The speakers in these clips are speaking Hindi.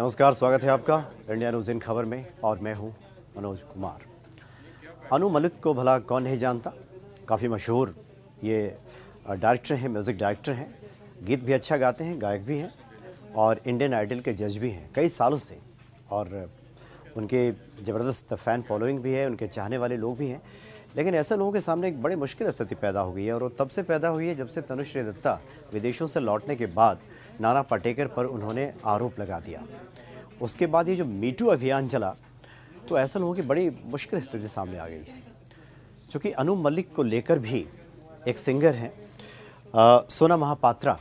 नमस्कार स्वागत है आपका इंडिया न्यूज इन खबर में और मैं हूं मनोज कुमार अनु मलिक को भला कौन नहीं जानता काफ़ी मशहूर ये डायरेक्टर हैं म्यूज़िक डायरेक्टर हैं गीत भी अच्छा गाते हैं गायक भी हैं और इंडियन आइडल के जज भी हैं कई सालों से और उनके ज़बरदस्त फ़ैन फॉलोइंग भी है उनके चाहने वाले लोग भी हैं लेकिन ऐसे लोगों के सामने एक बड़ी मुश्किल स्थिति पैदा हो गई है और वो तब से पैदा हुई है जब से तनुश्री दत्ता विदेशों से लौटने के बाद नाना पटेकर पर उन्होंने आरोप लगा दिया उसके बाद ये जो मीटू अभियान चला तो ऐसा लोगों की बड़ी मुश्किल स्थिति सामने आ गई है चूँकि अनु मलिक को लेकर भी एक सिंगर हैं सोना महापात्रा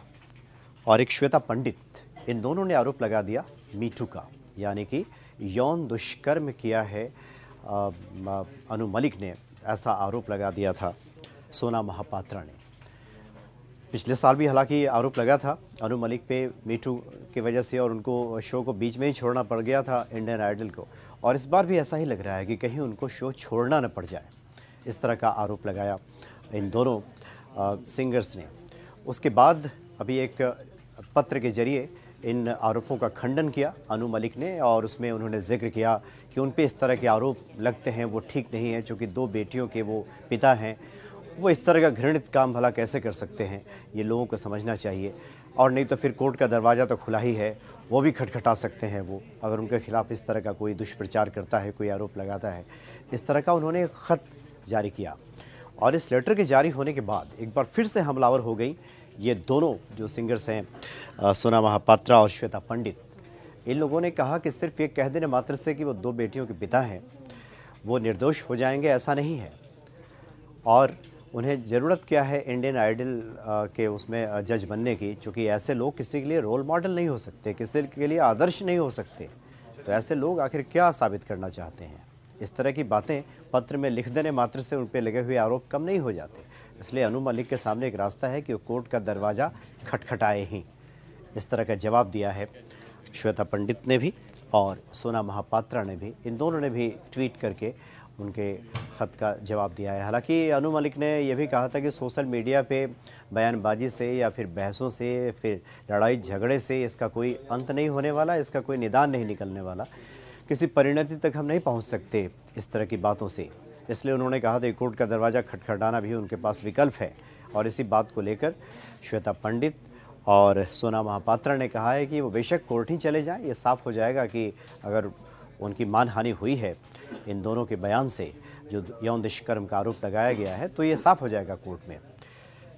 और एक श्वेता पंडित इन दोनों ने आरोप लगा दिया मीटू का यानी कि यौन दुष्कर्म किया है अनु मलिक ने ऐसा आरोप लगा दिया था सोना महापात्रा ने पिछले साल भी हालांकि आरोप लगा था अनु मलिक पे मीटू की वजह से और उनको शो को बीच में ही छोड़ना पड़ गया था इंडियन आइडल को और इस बार भी ऐसा ही लग रहा है कि कहीं उनको शो छोड़ना न पड़ जाए इस तरह का आरोप लगाया इन दोनों आ, सिंगर्स ने उसके बाद अभी एक पत्र के जरिए इन आरोपों का खंडन किया अनु मलिक ने और उसमें उन्होंने जिक्र किया कि उन पर इस तरह के आरोप लगते हैं वो ठीक नहीं है चूँकि दो बेटियों के वो पिता हैं वो इस तरह का घृणित काम भला कैसे कर सकते हैं ये लोगों को समझना चाहिए और नहीं तो फिर कोर्ट का दरवाज़ा तो खुला ही है वो भी खटखटा सकते हैं वो अगर उनके खिलाफ़ इस तरह का कोई दुष्प्रचार करता है कोई आरोप लगाता है इस तरह का उन्होंने ख़त जारी किया और इस लेटर के जारी होने के बाद एक बार फिर से हमलावर हो गई ये दोनों जो सिंगर्स हैं सोना महापात्रा और श्वेता पंडित इन लोगों ने कहा कि सिर्फ ये कह देने मात्र से कि वो दो बेटियों के पिता हैं वो निर्दोष हो जाएंगे ऐसा नहीं है और उन्हें ज़रूरत क्या है इंडियन आइडल के उसमें जज बनने की क्योंकि ऐसे लोग किसी के लिए रोल मॉडल नहीं हो सकते किसी के लिए आदर्श नहीं हो सकते तो ऐसे लोग आखिर क्या साबित करना चाहते हैं इस तरह की बातें पत्र में लिख देने मात्र से उन पर लगे हुए आरोप कम नहीं हो जाते इसलिए अनु मलिक के सामने एक रास्ता है कि वो कोर्ट का दरवाज़ा खटखटाए ही इस तरह का जवाब दिया है श्वेता पंडित ने भी और सोना महापात्रा ने भी इन दोनों ने भी ट्वीट करके उनके ख़त का जवाब दिया है हालांकि अनु मलिक ने यह भी कहा था कि सोशल मीडिया पे बयानबाजी से या फिर बहसों से फिर लड़ाई झगड़े से इसका कोई अंत नहीं होने वाला इसका कोई निदान नहीं निकलने वाला किसी परिणति तक हम नहीं पहुंच सकते इस तरह की बातों से इसलिए उन्होंने कहा था कोर्ट का दरवाज़ा खटखटाना भी उनके पास विकल्प है और इसी बात को लेकर श्वेता पंडित और सोना महापात्रा ने कहा है कि वो बेशक कोर्ट ही चले जाएँ ये साफ हो जाएगा कि अगर उनकी मानहानि हुई है इन दोनों के बयान से जो यौन दुष्कर्म का आरोप लगाया गया है तो ये साफ हो जाएगा कोर्ट में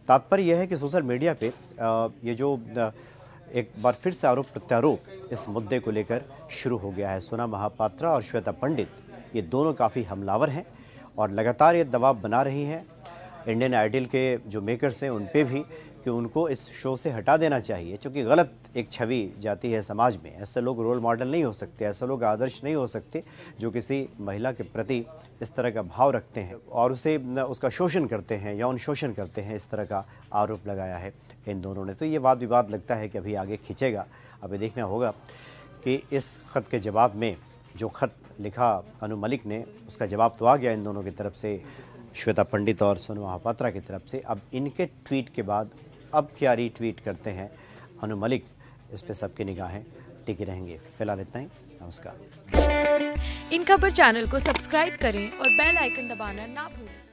तात्पर्य यह है कि सोशल मीडिया पे ये जो एक बार फिर से आरोप प्रत्यारोप इस मुद्दे को लेकर शुरू हो गया है सोना महापात्रा और श्वेता पंडित ये दोनों काफ़ी हमलावर हैं और लगातार ये दबाव बना रही हैं इंडियन आइडल के जो मेकर्स हैं उन पर भी कि उनको इस शो से हटा देना चाहिए क्योंकि गलत एक छवि जाती है समाज में ऐसे लोग रोल मॉडल नहीं हो सकते ऐसे लोग आदर्श नहीं हो सकते जो किसी महिला के प्रति इस तरह का भाव रखते हैं और उसे उसका शोषण करते हैं यौन शोषण करते हैं इस तरह का आरोप लगाया है इन दोनों ने तो ये वाद विवाद लगता है कि अभी आगे खींचेगा अभी देखना होगा कि इस ख़त के जवाब में जो ख़त लिखा अनु मलिक ने उसका जवाब तो आ गया इन दोनों की तरफ से श्वेता पंडित और सोनू महापात्रा की तरफ से अब इनके ट्वीट के बाद अब क्या रीट्वीट करते हैं अनु मलिक इस पे सबकी निगाहें टिकी रहेंगे फिलहाल इतना ही नमस्कार इन खबर चैनल को सब्सक्राइब करें और बेल आइकन दबाना ना भूलें